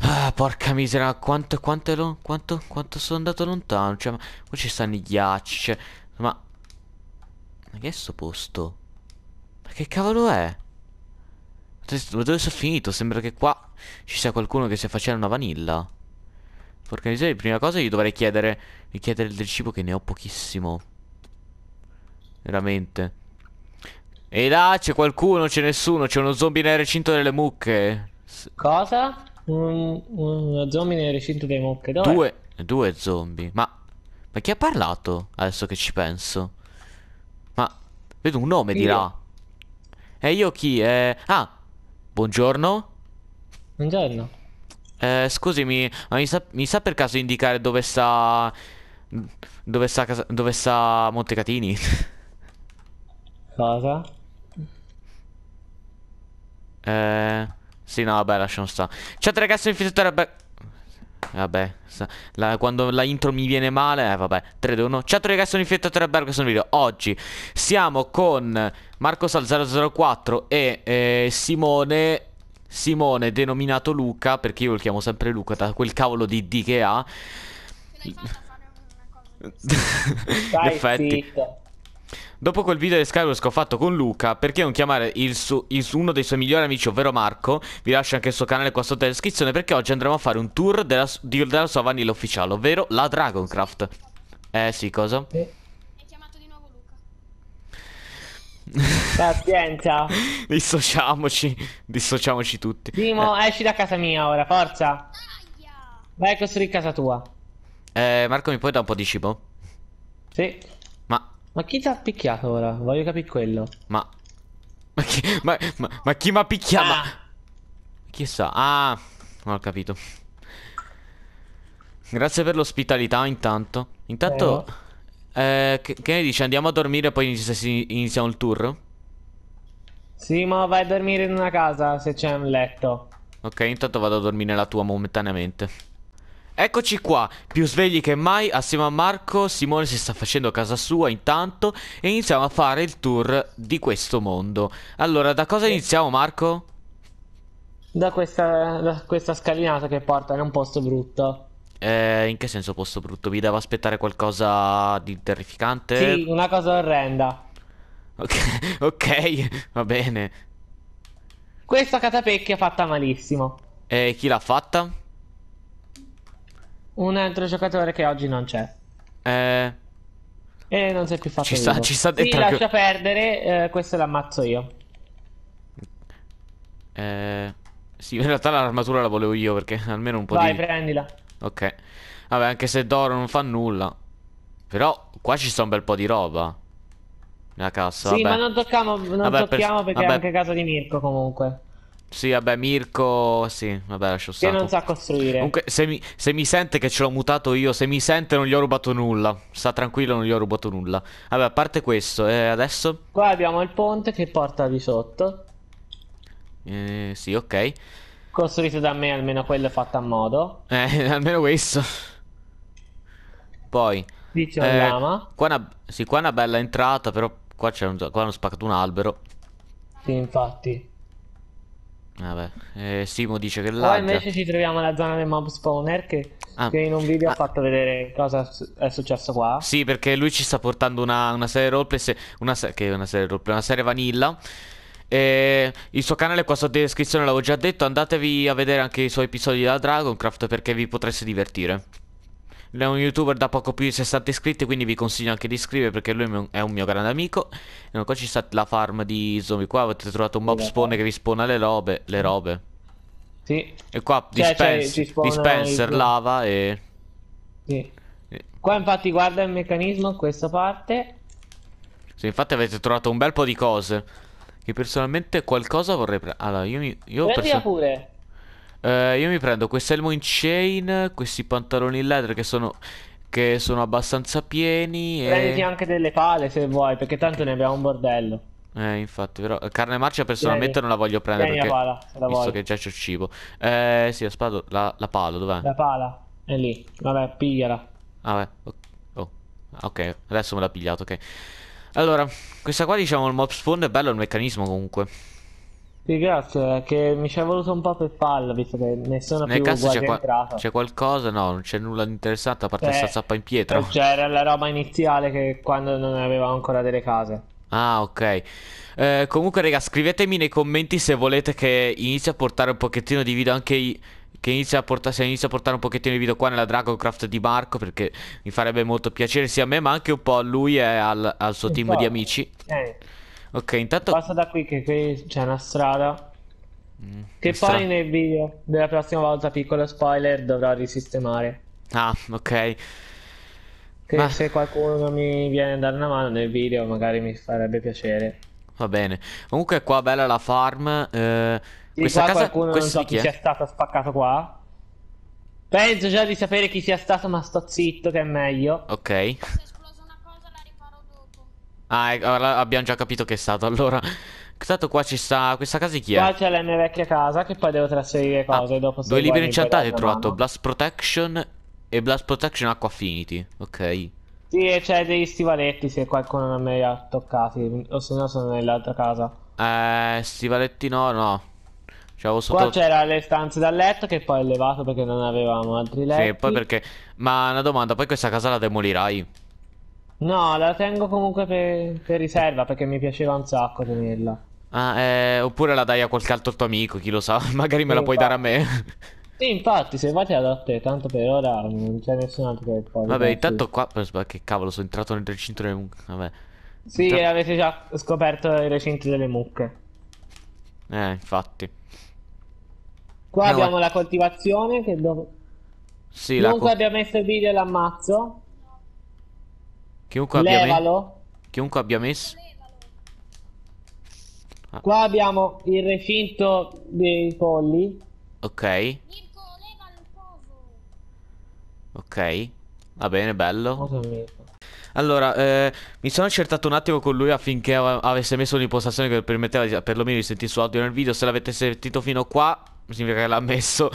Ah, porca misera, quanto, quanto, lo, quanto, quanto sono andato lontano, cioè, ma qua ci stanno i ghiacci, cioè, ma... Ma che è sto posto? Ma che cavolo è? Ma dove sono finito? Sembra che qua ci sia qualcuno che stia facendo una vanilla. Porca miseria, prima cosa gli dovrei chiedere Gli chiedere del cibo che ne ho pochissimo Veramente E là c'è qualcuno, c'è nessuno C'è uno zombie nel recinto delle mucche Cosa? Un, uno zombie nel recinto delle mucche Dove? Due, due zombie Ma, ma chi ha parlato? Adesso che ci penso Ma, vedo un nome io. di là E io chi? Eh... Ah, buongiorno Buongiorno eh, scusami, ma mi sa, mi sa, per caso indicare dove sta... Dove sta, casa, dove sta Montecatini? Cosa? Eh... Sì, no, vabbè, lasciamo sta. Ciao ragazzi, infiltratore, vabbè... Vabbè, la, quando la intro mi viene male, eh, vabbè, 3, 2, 1 Ciao ragazzi, sono Infettatore Albergo, sono video Oggi siamo con Marco Sal 004 e eh, Simone Simone, denominato Luca, perché io lo chiamo sempre Luca, da quel cavolo di D che ha. Dai, effetti. Zitto. Dopo quel video di Skyros che ho fatto con Luca, perché non chiamare il su, il su, uno dei suoi migliori amici, ovvero Marco? Vi lascio anche il suo canale qua sotto in descrizione perché oggi andremo a fare un tour della, della sua vanilla ufficiale, ovvero la Dragoncraft. Eh sì, cosa? Eh. Pazienza. dissociamoci, dissociamoci tutti. Primo, eh. esci da casa mia ora, forza. Vai a costruire casa tua. Eh, Marco, mi puoi dare un po' di cibo? Sì. Ma... Ma chi ti ha picchiato ora? Voglio capire quello. Ma... Ma chi... Ma, ma, ma chi mi ha picchiato? Ah. Ma... Chi sa? Ah, non ho capito. Grazie per l'ospitalità intanto. Intanto... Eh. Eh, che, che, ne dici? Andiamo a dormire e poi iniziamo il tour? Sì, ma vai a dormire in una casa se c'è un letto. Ok, intanto vado a dormire nella tua momentaneamente. Eccoci qua, più svegli che mai, assieme a Marco, Simone si sta facendo casa sua intanto e iniziamo a fare il tour di questo mondo. Allora, da cosa sì. iniziamo Marco? Da questa, da questa scalinata che porta in un posto brutto. Eh, in che senso posto brutto? Vi devo aspettare qualcosa di terrificante? Sì, una cosa orrenda. Ok, okay va bene. Questa catapecchia fatta malissimo. E chi l'ha fatta? Un altro giocatore che oggi non c'è. Eh... E non si è più fatto Ci sta, vivo. ci sta dentro. Sì, lascia perdere, eh, questo l'ammazzo io. Eh... Sì, in realtà l'armatura la volevo io perché almeno un po' Vai, di... Vai, prendila. Ok Vabbè anche se d'oro non fa nulla Però qua ci sta un bel po' di roba Nella cassa Sì vabbè. ma non tocchiamo, non vabbè, tocchiamo per... perché vabbè. è anche casa di Mirko comunque sì, vabbè, Mirko. Sì, vabbè, lascio stare. Che non sa costruire. Comunque, se mi, se mi sente che ce l'ho mutato io, se mi sente non gli ho rubato nulla. Sta tranquillo, non gli ho rubato nulla. Vabbè, a parte questo, eh, adesso. Qua abbiamo il ponte che porta di sotto. Eh, sì, ok. Costruite da me, almeno quello è fatto a modo. Eh, almeno questo. Poi... Dice eh, lama. Qua una, sì, qua è una bella entrata, però qua, c'è un, qua hanno spaccato un albero. Sì, infatti. Vabbè, eh, Simo dice che là. Poi invece ci troviamo nella zona del mob spawner che, ah. che in un video ah. ho fatto vedere cosa è successo qua. Sì, perché lui ci sta portando una, una serie roleplay, se, una, se, che una serie roleplay, una serie vanilla e il suo canale qua sotto in descrizione l'avevo già detto, andatevi a vedere anche i suoi episodi da Dragoncraft perché vi potreste divertire. Lui è un youtuber da poco più di 60 iscritti, quindi vi consiglio anche di iscrivervi perché lui è un mio grande amico. E qua ci sta la farm di zombie, qua avete trovato un mob spawn che vi spawna le robe, le robe. Sì. E qua cioè, dispenser, cioè, dispenser il... lava e... Sì. Qua infatti guarda il meccanismo, questa parte. Sì, infatti avete trovato un bel po' di cose. Che personalmente qualcosa vorrei prendere. Allora, io mi. Io Prendila pure. Eh, io mi prendo quest'elmo in chain, questi pantaloni in leather che sono. Che sono abbastanza pieni. E... Prenditi anche delle pale se vuoi, perché tanto ne abbiamo un bordello. Eh, infatti, però carne marcia personalmente Vieni. non la voglio prendere Prendi perché pala, la visto che già c'ho cibo. Eh, sì, la spada, la, la pala, dov'è? La pala, è lì. Vabbè, pigliala. Vabbè, ah, ok, oh. okay. adesso me l'ha pigliato, ok. Allora, questa qua diciamo il mob spawn è bello il meccanismo comunque. Sì, grazie, eh, che mi ci è voluto un po' per palla, visto che nessuna Nel più caso c'è, qua c'è qualcosa, no, non c'è nulla di interessante a parte questa eh, zappa in pietra. Eh, cioè, era la roba iniziale che quando non avevamo ancora delle case. Ah, ok. Eh, comunque, raga, scrivetemi nei commenti se volete che inizi a portare un pochettino di video anche i che inizia a, portare, se inizia a portare un pochettino di video qua nella Dragoncraft di Marco perché mi farebbe molto piacere sia a me ma anche un po' a lui e al, al suo team di amici. Eh. Ok, intanto... Passa da qui che qui c'è una strada. Mm, che poi strada. nel video della prossima volta, piccolo spoiler, dovrò risistemare. Ah, ok. Che ma... se qualcuno mi viene a dare una mano nel video magari mi farebbe piacere. Va bene. Comunque qua bella la farm. Eh... Sì, questa qua casa qualcuno non so chi, chi sia stato spaccato qua. Penso già di sapere chi sia stato, ma sto zitto che è meglio. Ok. Se è ah, esplosa una cosa la riparo dopo. Ah, ecco, abbiamo già capito che è stato allora. Tanto qua ci sta questa casa chi è? Qua c'è la mia vecchia casa che poi devo trasferire ah, cose ah, dopo Due libri inchantati ho trovato, mano. Blast Protection e Blast Protection Acqua Affinity, ok. Sì, e c'è degli stivaletti se qualcuno non me li ha toccati, o se no sono nell'altra casa. Eh, stivaletti no, no. C'avevo cioè, sotto... Qua c'era le stanze da letto che poi ho levato perché non avevamo altri letti. Sì, poi perché... Ma una domanda, poi questa casa la demolirai? No, la tengo comunque per, per riserva perché mi piaceva un sacco tenerla. Ah, eh, oppure la dai a qualche altro tuo amico, chi lo sa, magari me sì, la infatti. puoi dare a me. Sì, infatti, se vai te la do a te, tanto per ora non c'è nessun altro che poi... Vabbè, intanto qua... Che cavolo, sono entrato nel recinto delle mucche, vabbè. Sì, Entra... avete già scoperto il recinto delle mucche. Eh, infatti. Qua no, abbiamo la coltivazione che dopo... Sì, Chiunque la... abbia messo il video l'ammazzo. Chiunque abbia, messo Chiunque abbia messo... Ah. Qua abbiamo il recinto dei polli. Ok. Ok. Va bene, bello. Allora, eh, mi sono accertato un attimo con lui affinché avesse messo un'impostazione che permetteva di, perlomeno di sentire il suo audio nel video. Se l'avete sentito fino qua, significa che l'ha messo.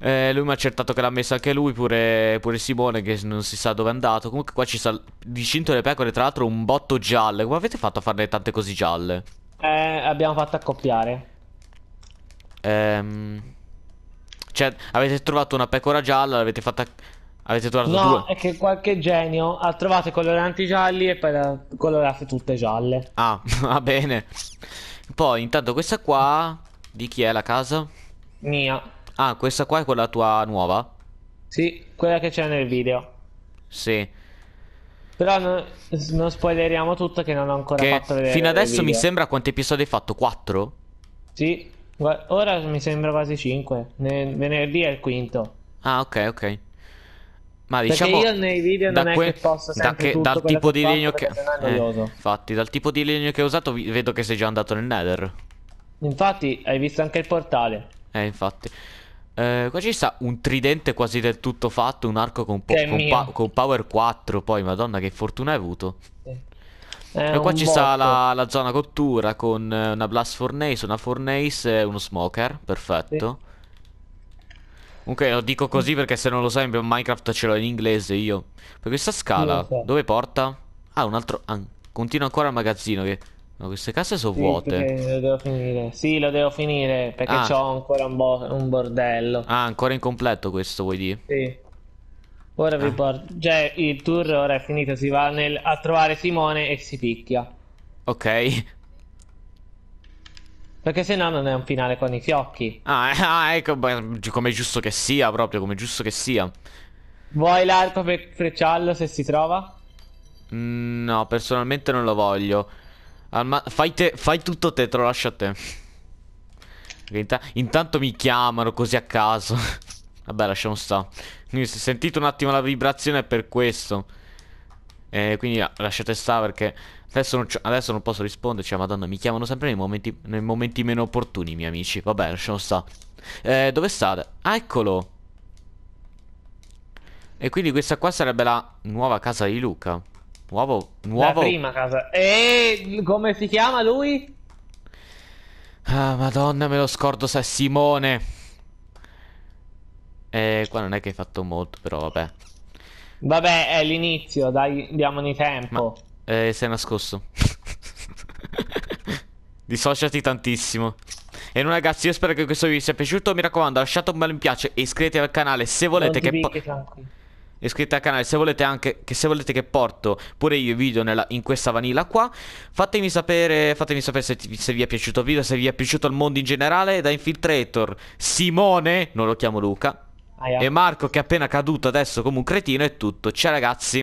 Eh, lui mi ha accertato che l'ha messo anche lui, pure, pure, Simone che non si sa dove è andato. Comunque qua ci sta di cinto le pecore, tra l'altro un botto gialle. Come avete fatto a farne tante così gialle? Eh, abbiamo fatto accoppiare. Ehm... Cioè, avete trovato una pecora gialla, l'avete fatta... Avete trovato no, due? No, è che qualche genio ha trovato i coloranti gialli e poi le ha colorate tutte gialle. Ah, va bene. Poi, intanto questa qua... Di chi è la casa? Mia. Ah, questa qua è quella tua nuova? Sì, quella che c'è nel video. Sì. Però no, non spoileriamo tutto che non ho ancora che fatto vedere. Fino adesso mi sembra quanti episodi hai fatto? 4? Sì, ora mi sembra quasi 5. Nel venerdì è il quinto. Ah, ok, ok. Ma diciamo Perché io nei video non è che posso da che, dal tipo di legno che eh, infatti dal tipo di legno che ho usato vedo che sei già andato nel Nether. Infatti hai visto anche il portale. Eh, infatti. Eh, qua ci sta un tridente quasi del tutto fatto, un arco con, po- con, pa- con power 4, poi madonna che fortuna hai avuto. Eh, e qua ci botto. sta la, la, zona cottura con eh, una blast fornace, una fornace e uno smoker, perfetto. Sì. Comunque lo dico così perché se non lo sai Minecraft ce l'ho in inglese io. Per questa scala, so. dove porta? Ah, un altro... Ah, continua ancora il magazzino che... No, queste case sono sì, vuote. Lo devo finire. Sì, lo devo finire perché ah. ho ancora un, bo un, bordello. Ah, ancora incompleto questo vuoi dire? Sì. Ora ah. vi porto. Cioè, il tour ora è finito. Si va nel... a trovare Simone e si picchia. Ok. Perché se no non è un finale con i fiocchi. Ah, eh, ah ecco, come giusto che sia, proprio come giusto che sia. Vuoi l'arco per frecciarlo se si trova? Mm, no, personalmente non lo voglio. Alma fai, te fai tutto te, te lo lascio a te. intanto mi chiamano così a caso. Vabbè, lasciamo sta. Quindi se sentite un attimo la vibrazione è per questo. Eh, quindi lasciate stare perché adesso non, adesso non posso risponderci. Cioè, madonna, mi chiamano sempre nei momenti, nei momenti meno opportuni, miei amici. Vabbè, lasciamo sta. Eh, dove state? Ah, eccolo. E quindi questa qua sarebbe la nuova casa di Luca. Nuovo, nuovo. La prima casa. E eh, come si chiama lui? Ah, madonna, me lo scordo se è Simone. E eh, qua non è che hai fatto molto, però vabbè. Vabbè, è l'inizio, dai, diamogli tempo. Ma, eh, sei nascosto. Dissociati tantissimo. E non ragazzi, io spero che questo video vi sia piaciuto. Mi raccomando, lasciate un bel mi piace e iscrivetevi al canale se volete. Che poi iscrivetevi al canale se volete anche che se volete che porto pure io i video nella, in questa vanilla qua fatemi sapere, fatemi sapere se, se, vi è piaciuto il video se vi è piaciuto il mondo in generale da infiltrator Simone non lo chiamo Luca ah, e Marco che è appena caduto adesso come un cretino è tutto ciao ragazzi